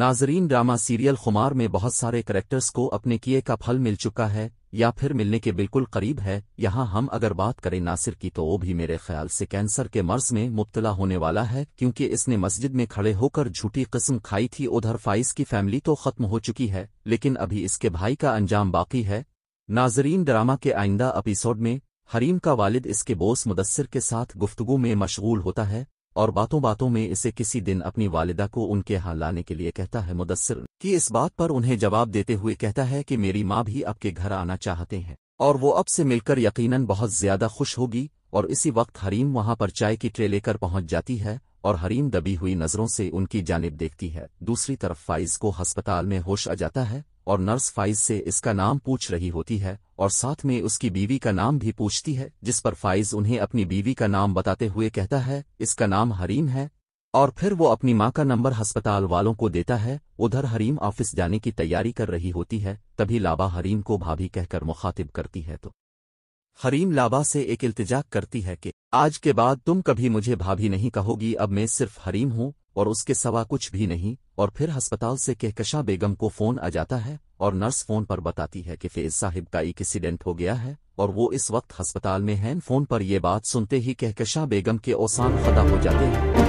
नाजरीन drama serial खुमार में बहुत सारे करेक्टर्स को अपने किए का फल मिल चुका है या फिर मिलने के बिल्कुल करीब है यहाँ हम अगर बात करें नासिर की तो वो भी मेरे ख्याल से कैंसर के मर्ज में मुब्तला होने वाला है क्योंकि इसने मस्जिद में खड़े होकर झूठी कस्म खाई थी उधर फाइज की फैमिली तो खत्म हो चुकी है लेकिन अभी इसके भाई का अंजाम बाकी है नाजरीन ड्रामा के आइंदा एपिसोड में हरीम का वालिद इसके बोस मुदस्सिर के साथ गुफ्तगु में मशगूल होता है और बातों बातों में इसे किसी दिन अपनी वालिदा को उनके यहाँ लाने के लिए कहता है मुदस्सर कि इस बात पर उन्हें जवाब देते हुए कहता है कि मेरी माँ भी आपके घर आना चाहते हैं और वो अब से मिलकर यकीनन बहुत ज्यादा खुश होगी और इसी वक्त हरीम वहाँ पर चाय की ट्रे लेकर पहुँच जाती है और हरीम दबी हुई नज़रों से उनकी जानब देखती है दूसरी तरफ फाइज को अस्पताल में होश आ जाता है और नर्स फाइज से इसका नाम पूछ रही होती है और साथ में उसकी बीवी का नाम भी पूछती है जिस पर फाइज उन्हें अपनी बीवी का नाम बताते हुए कहता है इसका नाम हरीम है और फिर वो अपनी माँ का नंबर हस्पताल वालों को देता है उधर हरीम ऑफिस जाने की तैयारी कर रही होती है तभी लाबा हरीम को भाभी कहकर मुखातिब करती है तो हरीम लाबा से एक इल्तजाक करती है कि आज के बाद तुम कभी मुझे भाभी नहीं कहोगी अब मैं सिर्फ हरीम हूँ और उसके सवा कुछ भी नहीं और फिर अस्पताल से कहकशा बेगम को फ़ोन आ जाता है और नर्स फ़ोन पर बताती है कि फैज़ साहिब का एक एक्सीडेंट हो गया है और वो इस वक्त अस्पताल में हैं फ़ोन पर ये बात सुनते ही कहकशा बेगम के औसान खता हो जाते हैं